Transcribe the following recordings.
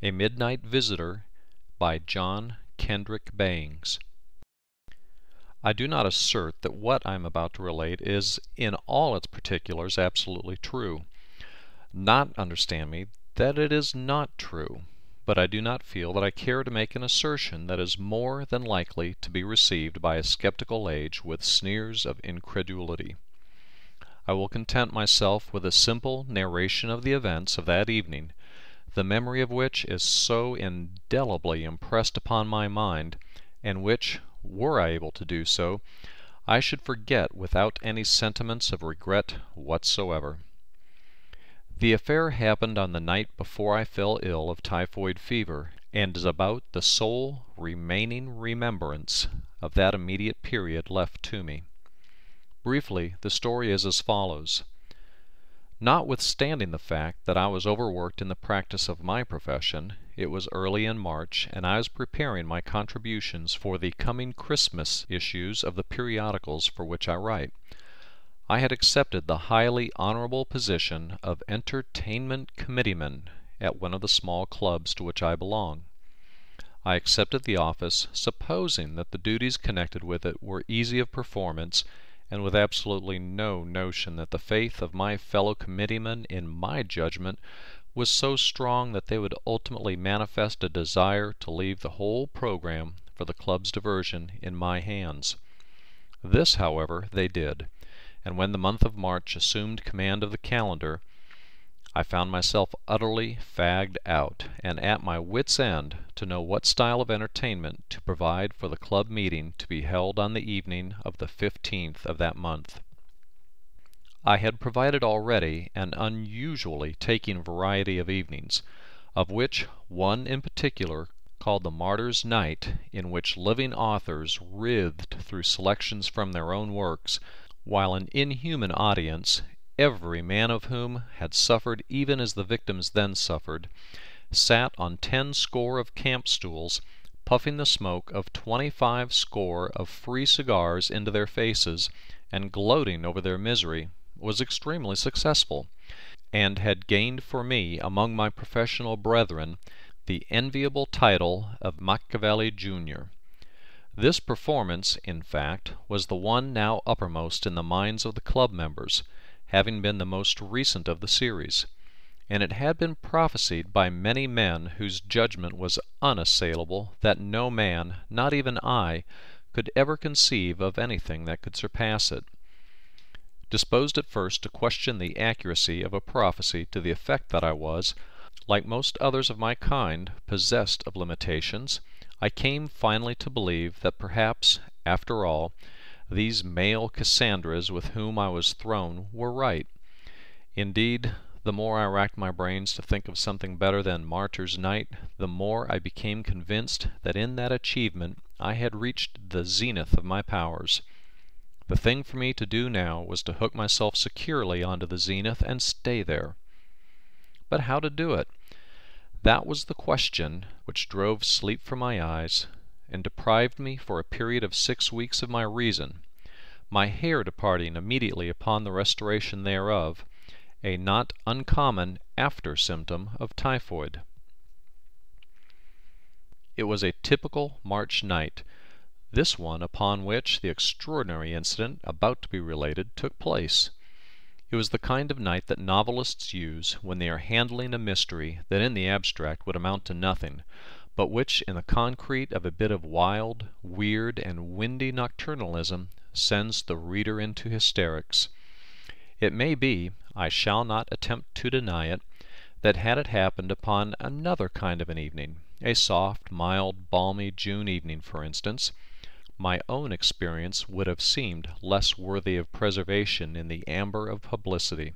A Midnight Visitor by John Kendrick Bangs. I do not assert that what I am about to relate is, in all its particulars, absolutely true. Not understand me that it is not true, but I do not feel that I care to make an assertion that is more than likely to be received by a skeptical age with sneers of incredulity. I will content myself with a simple narration of the events of that evening the memory of which is so indelibly impressed upon my mind, and which, were I able to do so, I should forget without any sentiments of regret whatsoever. The affair happened on the night before I fell ill of typhoid fever, and is about the sole remaining remembrance of that immediate period left to me. Briefly, the story is as follows. Notwithstanding the fact that I was overworked in the practice of my profession, it was early in March, and I was preparing my contributions for the coming Christmas issues of the periodicals for which I write. I had accepted the highly honorable position of entertainment committeeman at one of the small clubs to which I belong. I accepted the office, supposing that the duties connected with it were easy of performance and with absolutely no notion that the faith of my fellow committeemen in my judgment was so strong that they would ultimately manifest a desire to leave the whole program for the club's diversion in my hands. This, however, they did, and when the month of March assumed command of the calendar, I found myself utterly fagged out and at my wits' end to know what style of entertainment to provide for the club meeting to be held on the evening of the 15th of that month. I had provided already an unusually taking variety of evenings, of which one in particular called the Martyr's Night, in which living authors writhed through selections from their own works, while an inhuman audience every man of whom had suffered even as the victims then suffered, sat on ten score of camp stools, puffing the smoke of twenty five score of free cigars into their faces, and gloating over their misery, was extremely successful, and had gained for me among my professional brethren the enviable title of Machiavelli Junior. This performance, in fact, was the one now uppermost in the minds of the club members having been the most recent of the series. And it had been prophesied by many men whose judgment was unassailable that no man, not even I, could ever conceive of anything that could surpass it. Disposed at first to question the accuracy of a prophecy to the effect that I was, like most others of my kind, possessed of limitations, I came finally to believe that perhaps, after all, these male Cassandras with whom I was thrown were right. Indeed, the more I racked my brains to think of something better than Martyr's Night, the more I became convinced that in that achievement I had reached the zenith of my powers. The thing for me to do now was to hook myself securely onto the zenith and stay there. But how to do it? That was the question which drove sleep from my eyes and deprived me for a period of six weeks of my reason, my hair departing immediately upon the restoration thereof, a not uncommon after symptom of typhoid. It was a typical March night, this one upon which the extraordinary incident about to be related took place. It was the kind of night that novelists use when they are handling a mystery that in the abstract would amount to nothing, but which, in the concrete of a bit of wild, weird, and windy nocturnalism, sends the reader into hysterics. It may be, I shall not attempt to deny it, that had it happened upon another kind of an evening, a soft, mild, balmy June evening, for instance, my own experience would have seemed less worthy of preservation in the amber of publicity.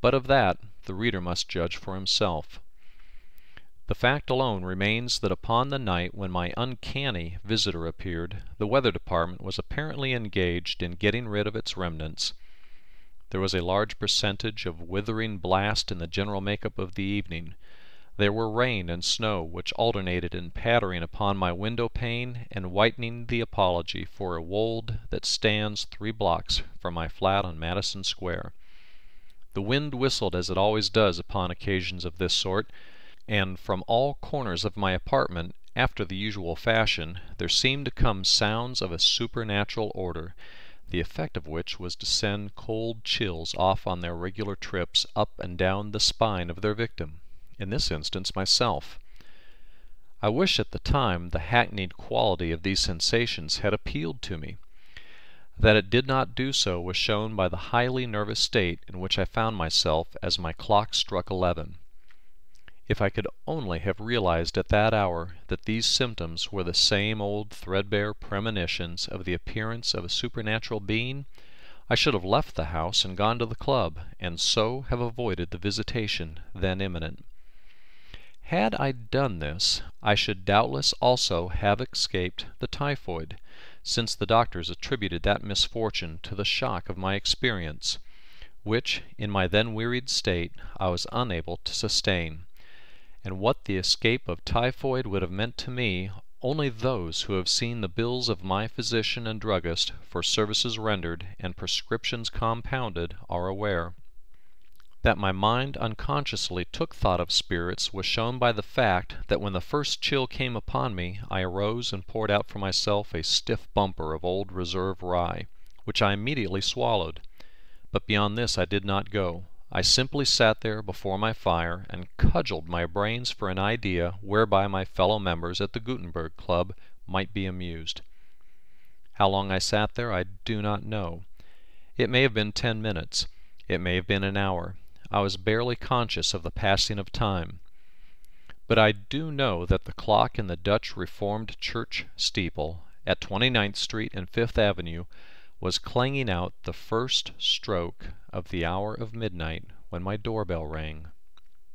But of that the reader must judge for himself. The fact alone remains that upon the night when my uncanny visitor appeared, the Weather Department was apparently engaged in getting rid of its remnants. There was a large percentage of withering blast in the general makeup of the evening. There were rain and snow which alternated in pattering upon my window pane and whitening the apology for a wold that stands three blocks from my flat on Madison Square. The wind whistled as it always does upon occasions of this sort and from all corners of my apartment, after the usual fashion, there seemed to come sounds of a supernatural order, the effect of which was to send cold chills off on their regular trips up and down the spine of their victim, in this instance myself. I wish at the time the hackneyed quality of these sensations had appealed to me. That it did not do so was shown by the highly nervous state in which I found myself as my clock struck eleven. If I could only have realized at that hour that these symptoms were the same old threadbare premonitions of the appearance of a supernatural being, I should have left the house and gone to the club, and so have avoided the visitation then imminent. Had I done this, I should doubtless also have escaped the typhoid, since the doctors attributed that misfortune to the shock of my experience, which, in my then wearied state, I was unable to sustain and what the escape of typhoid would have meant to me, only those who have seen the bills of my physician and druggist for services rendered and prescriptions compounded are aware. That my mind unconsciously took thought of spirits was shown by the fact that when the first chill came upon me, I arose and poured out for myself a stiff bumper of old reserve rye, which I immediately swallowed. But beyond this I did not go, I simply sat there before my fire and cudgeled my brains for an idea whereby my fellow members at the Gutenberg Club might be amused. How long I sat there I do not know. It may have been ten minutes. It may have been an hour. I was barely conscious of the passing of time. But I do know that the clock in the Dutch Reformed Church steeple at 29th Street and Fifth Avenue was clanging out the first stroke of the hour of midnight when my doorbell rang.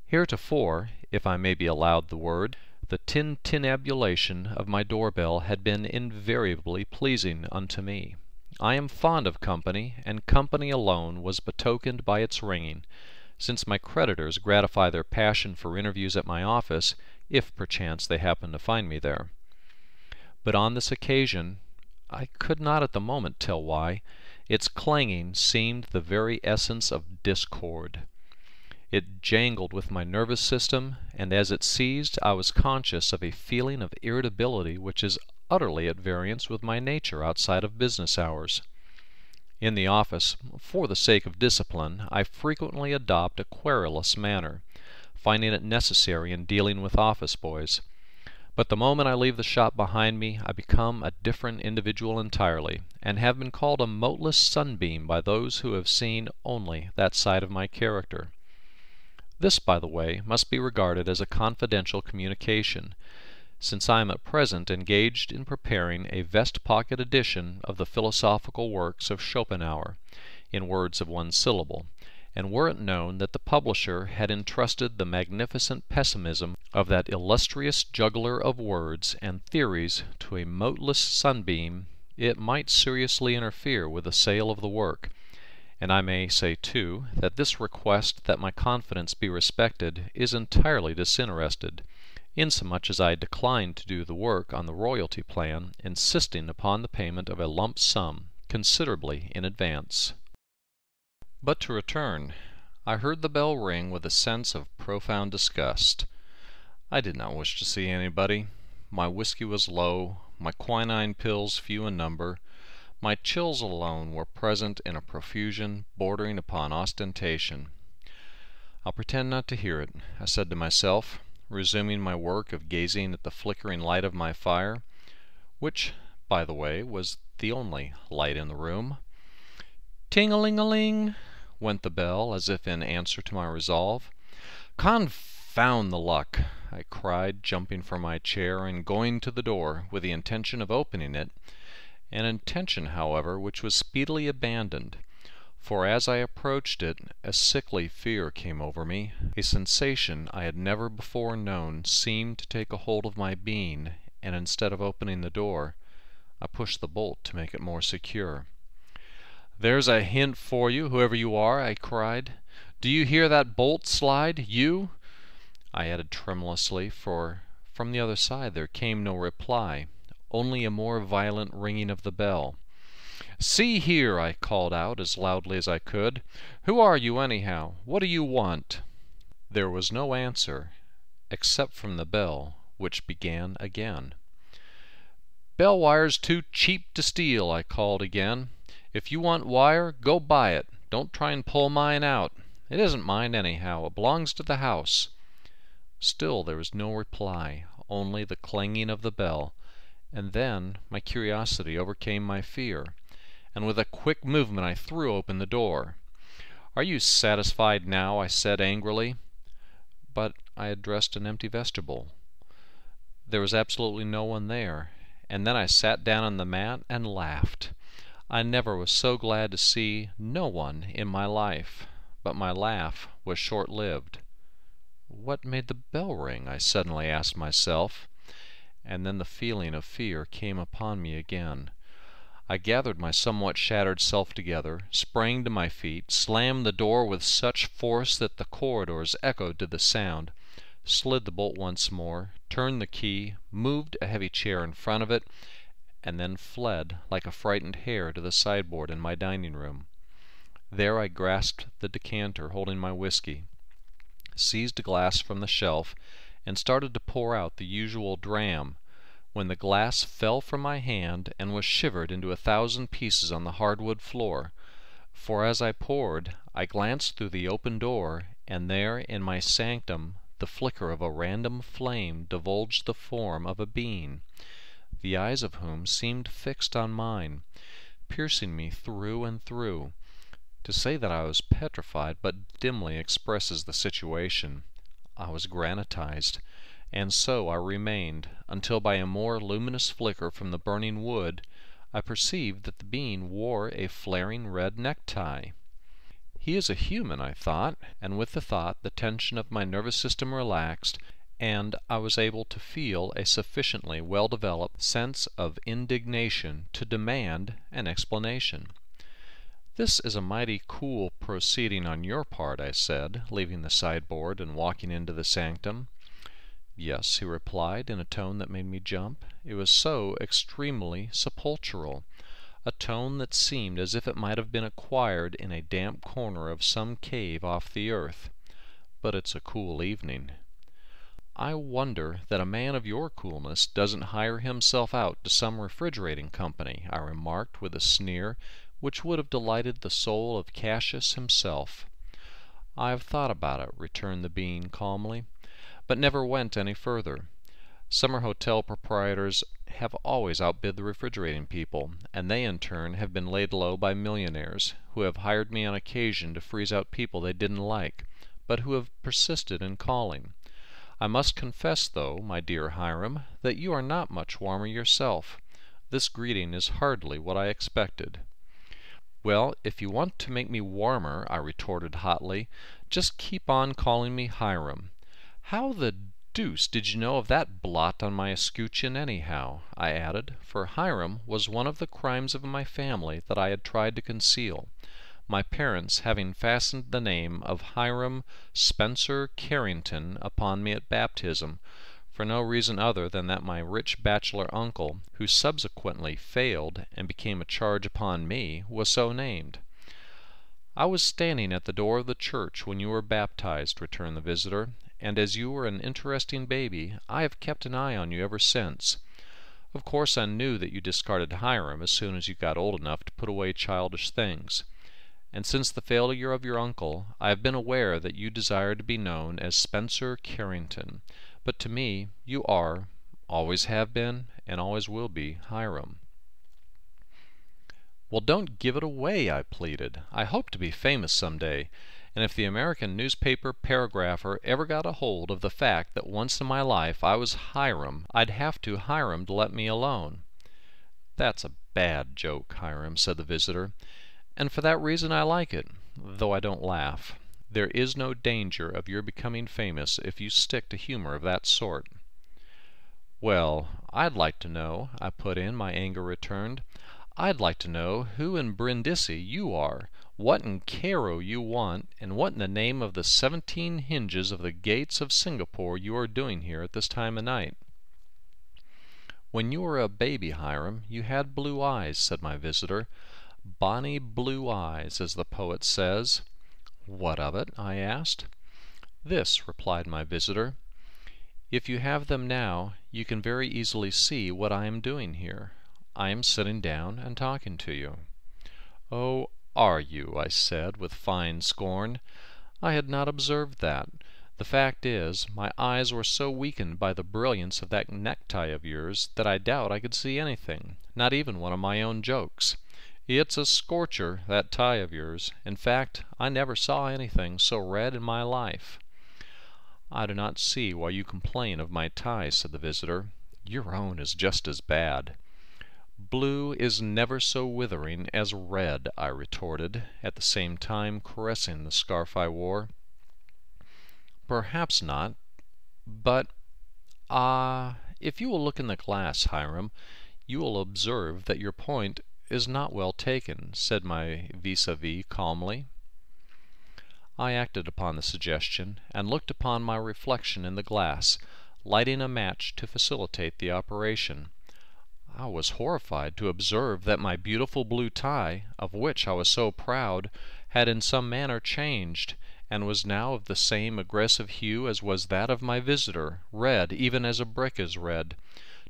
Heretofore, if I may be allowed the word, the tintinnabulation of my doorbell had been invariably pleasing unto me. I am fond of company, and company alone was betokened by its ringing, since my creditors gratify their passion for interviews at my office, if perchance they happen to find me there. But on this occasion I could not at the moment tell why, its clanging seemed the very essence of discord. It jangled with my nervous system, and as it ceased I was conscious of a feeling of irritability which is utterly at variance with my nature outside of business hours. In the office, for the sake of discipline, I frequently adopt a querulous manner, finding it necessary in dealing with office boys. But the moment I leave the shop behind me, I become a different individual entirely, and have been called a moteless sunbeam by those who have seen only that side of my character. This, by the way, must be regarded as a confidential communication, since I am at present engaged in preparing a vest pocket edition of the philosophical works of Schopenhauer, in words of one syllable and were it known that the publisher had entrusted the magnificent pessimism of that illustrious juggler of words and theories to a moteless sunbeam, it might seriously interfere with the sale of the work. And I may say, too, that this request that my confidence be respected is entirely disinterested, insomuch as I declined to do the work on the royalty plan, insisting upon the payment of a lump sum, considerably in advance. But to return. I heard the bell ring with a sense of profound disgust. I did not wish to see anybody. My whisky was low, my quinine pills few in number, my chills alone were present in a profusion bordering upon ostentation. I'll pretend not to hear it, I said to myself, resuming my work of gazing at the flickering light of my fire, which, by the way, was the only light in the room. Ting-a-ling-a-ling! went the bell, as if in answer to my resolve. Confound the luck! I cried, jumping from my chair and going to the door, with the intention of opening it, an intention, however, which was speedily abandoned, for as I approached it a sickly fear came over me. A sensation I had never before known seemed to take a hold of my being, and instead of opening the door, I pushed the bolt to make it more secure. There's a hint for you, whoever you are, I cried. Do you hear that bolt slide, you? I added tremulously, for from the other side there came no reply, only a more violent ringing of the bell. See here, I called out as loudly as I could. Who are you, anyhow? What do you want? There was no answer, except from the bell, which began again. Bell wire's too cheap to steal, I called again. If you want wire, go buy it. Don't try and pull mine out. It isn't mine anyhow. It belongs to the house. Still there was no reply, only the clanging of the bell. And then my curiosity overcame my fear, and with a quick movement I threw open the door. Are you satisfied now? I said angrily. But I addressed an empty vestibule. There was absolutely no one there, and then I sat down on the mat and laughed. I never was so glad to see no one in my life, but my laugh was short lived. What made the bell ring? I suddenly asked myself, and then the feeling of fear came upon me again. I gathered my somewhat shattered self together, sprang to my feet, slammed the door with such force that the corridors echoed to the sound, slid the bolt once more, turned the key, moved a heavy chair in front of it, and then fled like a frightened hare to the sideboard in my dining room. There I grasped the decanter holding my whiskey, seized a glass from the shelf, and started to pour out the usual dram, when the glass fell from my hand and was shivered into a thousand pieces on the hardwood floor, for as I poured I glanced through the open door, and there in my sanctum the flicker of a random flame divulged the form of a being the eyes of whom seemed fixed on mine, piercing me through and through. To say that I was petrified but dimly expresses the situation. I was granitized, and so I remained, until by a more luminous flicker from the burning wood I perceived that the being wore a flaring red necktie. He is a human, I thought, and with the thought the tension of my nervous system relaxed and I was able to feel a sufficiently well-developed sense of indignation to demand an explanation. This is a mighty cool proceeding on your part, I said, leaving the sideboard and walking into the sanctum. Yes, he replied, in a tone that made me jump. It was so extremely sepulchral a tone that seemed as if it might have been acquired in a damp corner of some cave off the earth. But it's a cool evening. I wonder that a man of your coolness doesn't hire himself out to some refrigerating company," I remarked with a sneer which would have delighted the soul of Cassius himself. "I have thought about it," returned the bean calmly, "but never went any further. Summer hotel proprietors have always outbid the refrigerating people, and they in turn have been laid low by millionaires, who have hired me on occasion to freeze out people they didn't like, but who have persisted in calling. I must confess, though, my dear Hiram, that you are not much warmer yourself. This greeting is hardly what I expected." "Well, if you want to make me warmer," I retorted hotly, "just keep on calling me Hiram. How the deuce did you know of that blot on my escutcheon, anyhow?" I added, for Hiram was one of the crimes of my family that I had tried to conceal my parents having fastened the name of Hiram Spencer Carrington upon me at baptism, for no reason other than that my rich bachelor uncle, who subsequently failed and became a charge upon me, was so named. I was standing at the door of the church when you were baptized, returned the visitor, and as you were an interesting baby, I have kept an eye on you ever since. Of course I knew that you discarded Hiram as soon as you got old enough to put away childish things and since the failure of your uncle, I have been aware that you desire to be known as Spencer Carrington, but to me you are, always have been, and always will be, Hiram. Well, don't give it away, I pleaded. I hope to be famous some day, and if the American newspaper paragrapher ever got a hold of the fact that once in my life I was Hiram, I'd have to Hiram to let me alone. That's a bad joke, Hiram, said the visitor and for that reason I like it, though I don't laugh. There is no danger of your becoming famous if you stick to humor of that sort. Well, I'd like to know, I put in, my anger returned. I'd like to know who in Brindisi you are, what in Cairo you want, and what in the name of the seventeen hinges of the gates of Singapore you are doing here at this time of night. When you were a baby, Hiram, you had blue eyes, said my visitor. Bonnie blue eyes, as the poet says. What of it? I asked. This, replied my visitor. If you have them now, you can very easily see what I am doing here. I am sitting down and talking to you. Oh, are you? I said with fine scorn. I had not observed that. The fact is, my eyes were so weakened by the brilliance of that necktie of yours that I doubt I could see anything, not even one of my own jokes. It's a scorcher, that tie of yours. In fact, I never saw anything so red in my life. I do not see why you complain of my tie, said the visitor. Your own is just as bad. Blue is never so withering as red, I retorted, at the same time caressing the scarf I wore. Perhaps not, but ah, uh, if you will look in the glass, Hiram, you will observe that your point is not well taken, said my vis-a-vis calmly. I acted upon the suggestion, and looked upon my reflection in the glass, lighting a match to facilitate the operation. I was horrified to observe that my beautiful blue tie, of which I was so proud, had in some manner changed, and was now of the same aggressive hue as was that of my visitor, red even as a brick is red.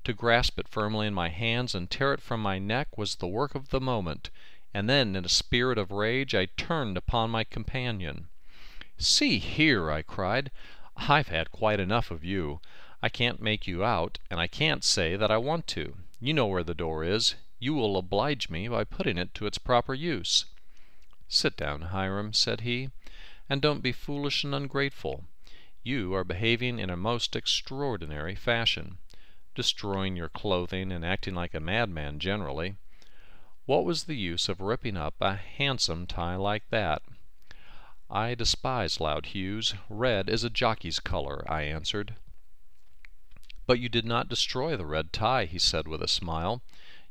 To grasp it firmly in my hands and tear it from my neck was the work of the moment, and then, in a spirit of rage, I turned upon my companion. "See here," I cried, "I've had quite enough of you. I can't make you out, and I can't say that I want to. You know where the door is. You will oblige me by putting it to its proper use." "Sit down, Hiram," said he, "and don't be foolish and ungrateful. You are behaving in a most extraordinary fashion destroying your clothing, and acting like a madman generally, what was the use of ripping up a handsome tie like that? I despise loud hues. Red is a jockey's color, I answered. But you did not destroy the red tie, he said with a smile.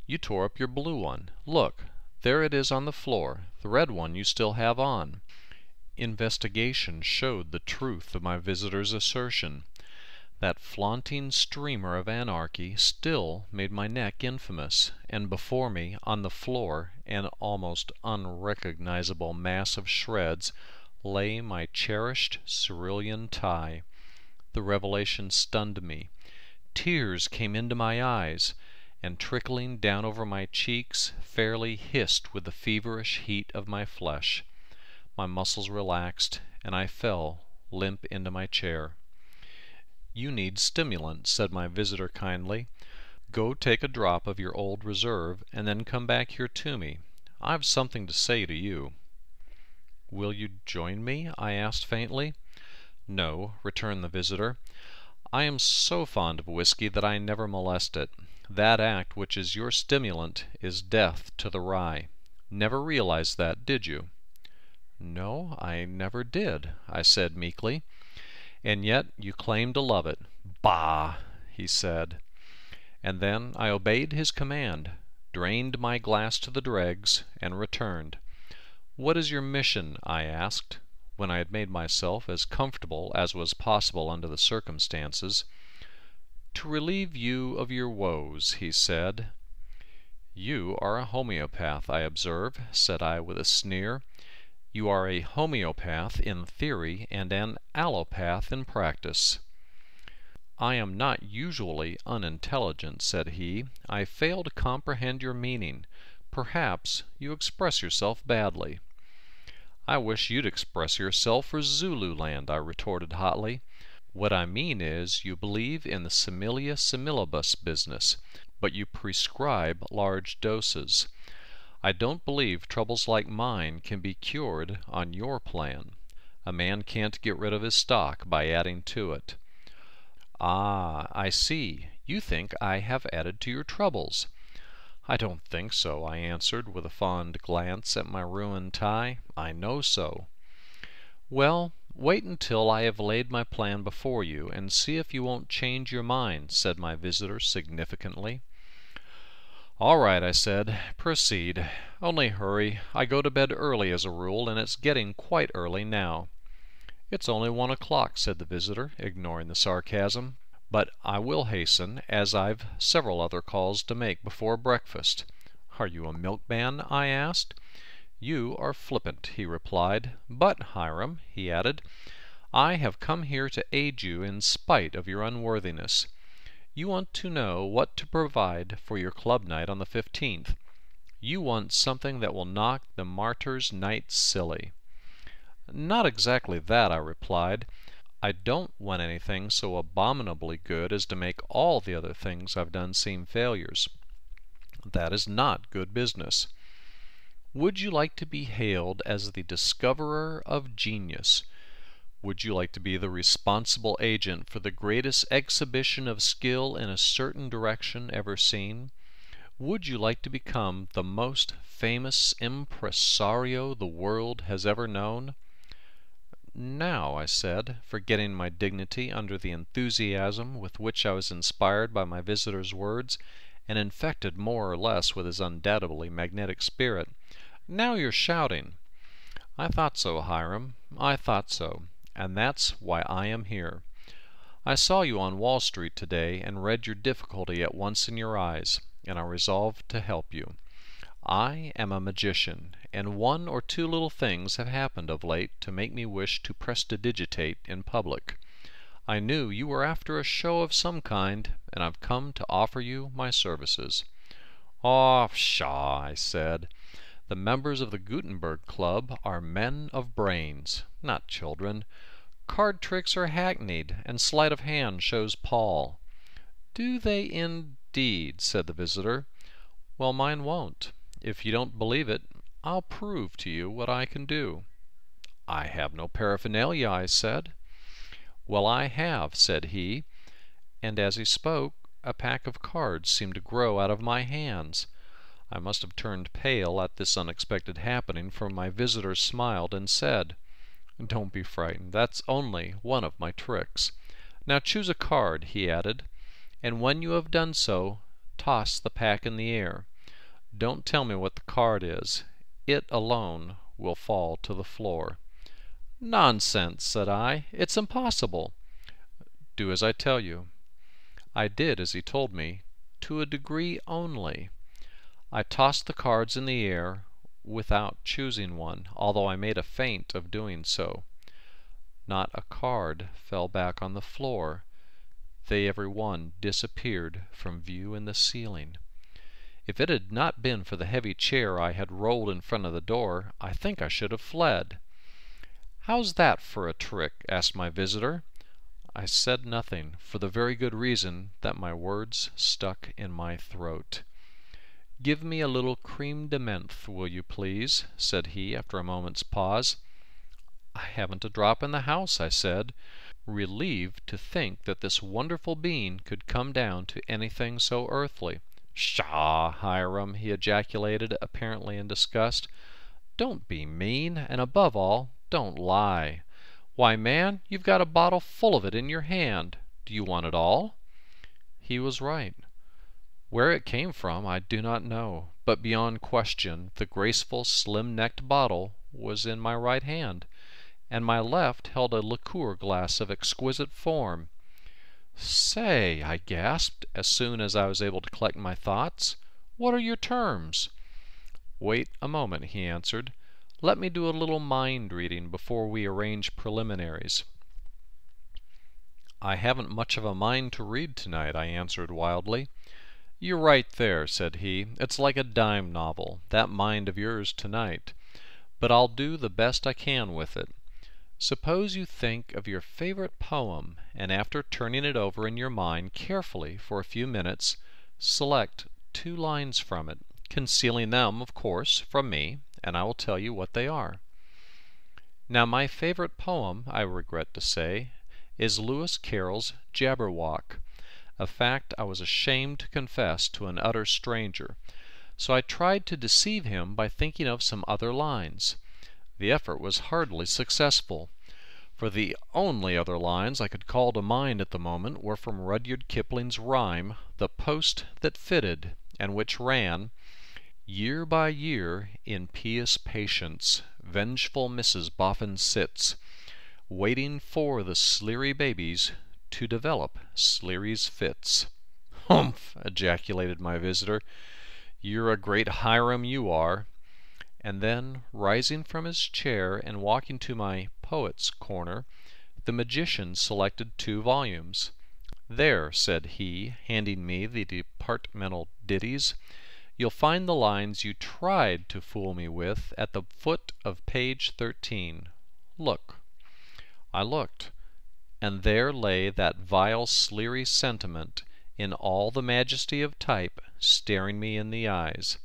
You tore up your blue one. Look, there it is on the floor, the red one you still have on. Investigation showed the truth of my visitor's assertion. That flaunting streamer of anarchy still made my neck infamous, and before me, on the floor, an almost unrecognizable mass of shreds, lay my cherished cerulean tie. The revelation stunned me. Tears came into my eyes, and trickling down over my cheeks, fairly hissed with the feverish heat of my flesh. My muscles relaxed, and I fell limp into my chair. You need stimulants, said my visitor kindly. Go take a drop of your old reserve and then come back here to me. I've something to say to you. Will you join me? I asked faintly. No, returned the visitor. I am so fond of whiskey that I never molest it. That act which is your stimulant is death to the rye. Never realized that, did you? No, I never did, I said meekly. And yet you claim to love it. Bah, he said. And then I obeyed his command, drained my glass to the dregs, and returned. What is your mission? I asked, when I had made myself as comfortable as was possible under the circumstances. To relieve you of your woes, he said. You are a homeopath, I observe, said I with a sneer. You are a homeopath in theory and an allopath in practice. I am not usually unintelligent, said he. I fail to comprehend your meaning. Perhaps you express yourself badly. I wish you'd express yourself for Zululand, I retorted hotly. What I mean is, you believe in the similia similibus business, but you prescribe large doses. I don't believe troubles like mine can be cured on your plan. A man can't get rid of his stock by adding to it. Ah, I see. You think I have added to your troubles. I don't think so, I answered with a fond glance at my ruined tie. I know so. Well, wait until I have laid my plan before you and see if you won't change your mind, said my visitor significantly. All right, I said, proceed. Only hurry. I go to bed early as a rule, and it's getting quite early now. It's only one o'clock, said the visitor, ignoring the sarcasm. But I will hasten, as I've several other calls to make before breakfast. Are you a milkman? I asked. You are flippant, he replied. But, Hiram, he added, I have come here to aid you in spite of your unworthiness. You want to know what to provide for your club night on the 15th. You want something that will knock the martyr's night silly. Not exactly that, I replied. I don't want anything so abominably good as to make all the other things I've done seem failures. That is not good business. Would you like to be hailed as the discoverer of genius? Would you like to be the responsible agent for the greatest exhibition of skill in a certain direction ever seen? Would you like to become the most famous impresario the world has ever known? Now, I said, forgetting my dignity under the enthusiasm with which I was inspired by my visitor's words, and infected more or less with his undoubtedly magnetic spirit, now you're shouting. I thought so, Hiram, I thought so and that's why I am here. I saw you on Wall Street today and read your difficulty at once in your eyes, and I resolved to help you. I am a magician, and one or two little things have happened of late to make me wish to prestidigitate in public. I knew you were after a show of some kind, and I've come to offer you my services. Ah, oh, pshaw, I said. The members of the Gutenberg Club are men of brains, not children. Card tricks are hackneyed, and sleight of hand shows Paul. Do they indeed? said the visitor. Well, mine won't. If you don't believe it, I'll prove to you what I can do. I have no paraphernalia, I said. Well, I have, said he, and as he spoke a pack of cards seemed to grow out of my hands. I must have turned pale at this unexpected happening, for my visitor smiled and said, Don't be frightened, that's only one of my tricks. Now choose a card, he added, and when you have done so, toss the pack in the air. Don't tell me what the card is. It alone will fall to the floor. Nonsense, said I. It's impossible. Do as I tell you. I did as he told me, to a degree only. I tossed the cards in the air without choosing one, although I made a feint of doing so. Not a card fell back on the floor. They every one disappeared from view in the ceiling. If it had not been for the heavy chair I had rolled in front of the door, I think I should have fled. How's that for a trick? asked my visitor. I said nothing, for the very good reason that my words stuck in my throat. "Give me a little cream de menthe, will you please?" said he, after a moment's pause. "I haven't a drop in the house," I said, relieved to think that this wonderful being could come down to anything so earthly. "Pshaw, Hiram!" he ejaculated, apparently in disgust, "don't be mean, and, above all, don't lie. Why, man, you've got a bottle full of it in your hand. Do you want it all?" He was right. Where it came from I do not know, but beyond question the graceful slim necked bottle was in my right hand, and my left held a liqueur glass of exquisite form. "Say," I gasped, as soon as I was able to collect my thoughts, "what are your terms?" "Wait a moment," he answered. "Let me do a little mind reading before we arrange preliminaries." "I haven't much of a mind to read tonight," I answered wildly. You're right there, said he. It's like a dime novel, that mind of yours tonight. But I'll do the best I can with it. Suppose you think of your favorite poem, and after turning it over in your mind carefully for a few minutes, select two lines from it, concealing them, of course, from me, and I will tell you what they are. Now, my favorite poem, I regret to say, is Lewis Carroll's Jabberwock a fact I was ashamed to confess to an utter stranger. So I tried to deceive him by thinking of some other lines. The effort was hardly successful, for the only other lines I could call to mind at the moment were from Rudyard Kipling's rhyme, The Post That Fitted, and which ran, Year by year, in pious patience, Vengeful Mrs. Boffin sits, Waiting for the sleary babies to develop Sleary's fits. Humph! ejaculated my visitor. You're a great Hiram, you are. And then, rising from his chair and walking to my poet's corner, the magician selected two volumes. There, said he, handing me the departmental ditties, you'll find the lines you tried to fool me with at the foot of page 13. Look. I looked and there lay that vile sleary sentiment in all the majesty of type staring me in the eyes.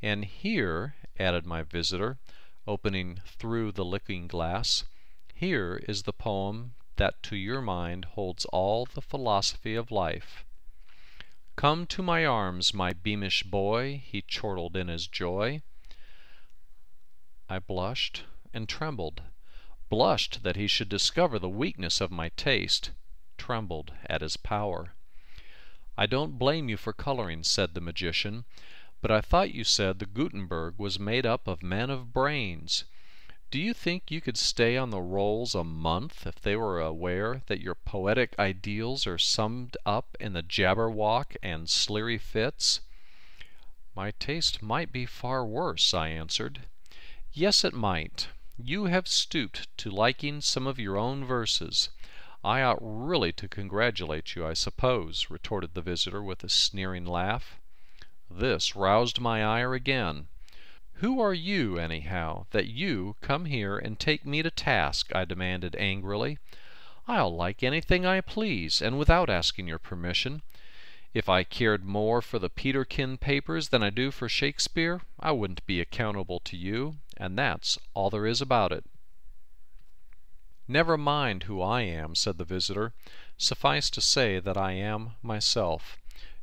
And here, added my visitor, opening through the looking glass, here is the poem that to your mind holds all the philosophy of life. Come to my arms, my beamish boy, he chortled in his joy. I blushed and trembled blushed that he should discover the weakness of my taste, trembled at his power. I don't blame you for coloring, said the magician, but I thought you said the Gutenberg was made up of men of brains. Do you think you could stay on the rolls a month if they were aware that your poetic ideals are summed up in the Jabberwock and Sleary fits? My taste might be far worse, I answered. Yes, it might. You have stooped to liking some of your own verses. I ought really to congratulate you, I suppose," retorted the visitor with a sneering laugh. This roused my ire again. "Who are you, anyhow, that you come here and take me to task?" I demanded angrily. "I'll like anything I please, and without asking your permission. If I cared more for the Peterkin papers than I do for Shakespeare, I wouldn't be accountable to you and that's all there is about it. Never mind who I am, said the visitor. Suffice to say that I am myself.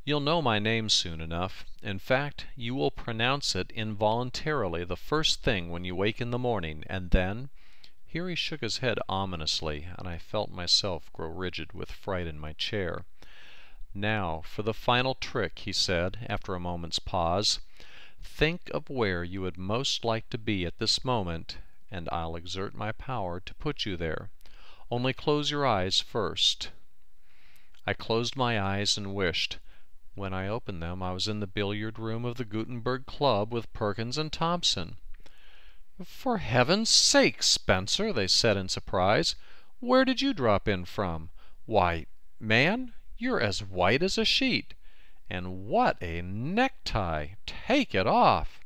You'll know my name soon enough. In fact, you will pronounce it involuntarily the first thing when you wake in the morning, and then here he shook his head ominously, and I felt myself grow rigid with fright in my chair. Now for the final trick, he said, after a moment's pause. Think of where you would most like to be at this moment, and I'll exert my power to put you there. Only close your eyes first. I closed my eyes and wished. When I opened them I was in the billiard room of the Gutenberg Club with Perkins and Thompson. "For heaven's sake, Spencer!" they said in surprise. "Where did you drop in from? Why, man, you're as white as a sheet. And what a necktie! Take it off!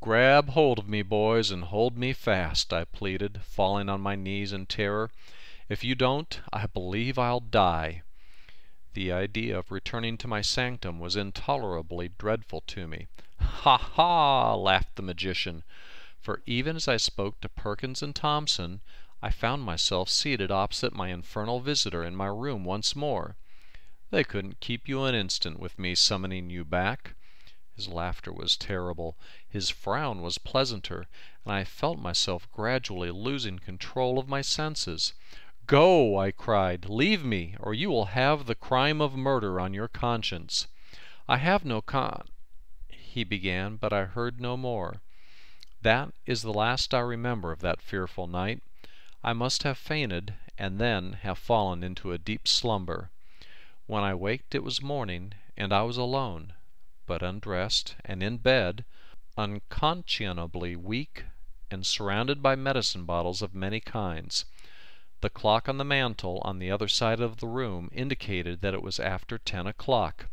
Grab hold of me, boys, and hold me fast, I pleaded, falling on my knees in terror. If you don't, I believe I'll die. The idea of returning to my sanctum was intolerably dreadful to me. Ha ha! laughed the magician, for even as I spoke to Perkins and Thompson, I found myself seated opposite my infernal visitor in my room once more. They couldn't keep you an instant with me summoning you back." His laughter was terrible, his frown was pleasanter, and I felt myself gradually losing control of my senses. "Go!" I cried. "Leave me, or you will have the crime of murder on your conscience." "I have no con he began, but I heard no more. That is the last I remember of that fearful night. I must have fainted, and then have fallen into a deep slumber. When I waked it was morning, and I was alone, but undressed and in bed, unconscionably weak, and surrounded by medicine bottles of many kinds. The clock on the mantel on the other side of the room indicated that it was after ten o'clock.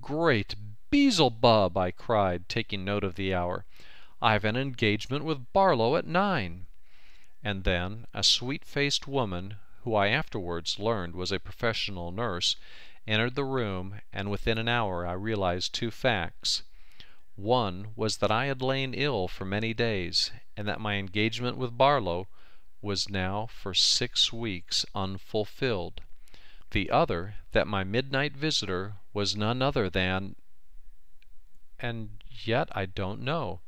"Great Beelzebub!" I cried, taking note of the hour, "I've an engagement with Barlow at nine, And then a sweet faced woman, who I afterwards learned was a professional nurse entered the room, and within an hour I realized two facts. One was that I had lain ill for many days, and that my engagement with Barlow was now for six weeks unfulfilled. The other, that my midnight visitor was none other than and yet I don't know.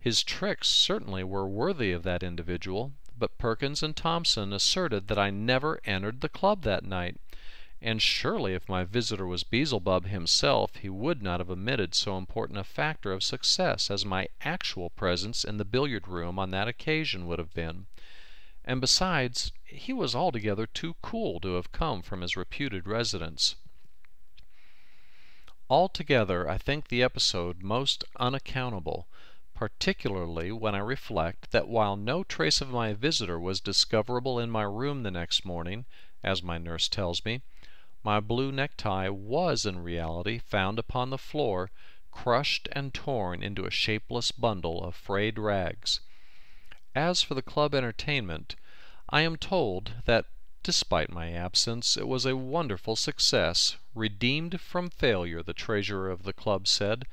His tricks certainly were worthy of that individual, but Perkins and Thompson asserted that I never entered the club that night. And surely, if my visitor was Beelzebub himself, he would not have omitted so important a factor of success as my actual presence in the billiard room on that occasion would have been. And besides, he was altogether too cool to have come from his reputed residence. Altogether, I think the episode most unaccountable particularly when I reflect that while no trace of my visitor was discoverable in my room the next morning, as my nurse tells me, my blue necktie was in reality found upon the floor crushed and torn into a shapeless bundle of frayed rags. As for the club entertainment, I am told that, despite my absence, it was a wonderful success, redeemed from failure, the treasurer of the club said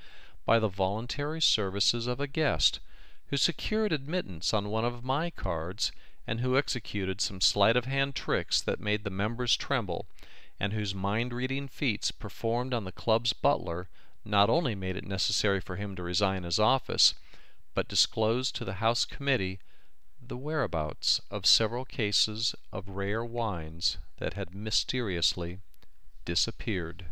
by the voluntary services of a guest who secured admittance on one of my cards and who executed some sleight of hand tricks that made the members tremble and whose mind reading feats performed on the club's butler not only made it necessary for him to resign his office but disclosed to the house committee the whereabouts of several cases of rare wines that had mysteriously disappeared.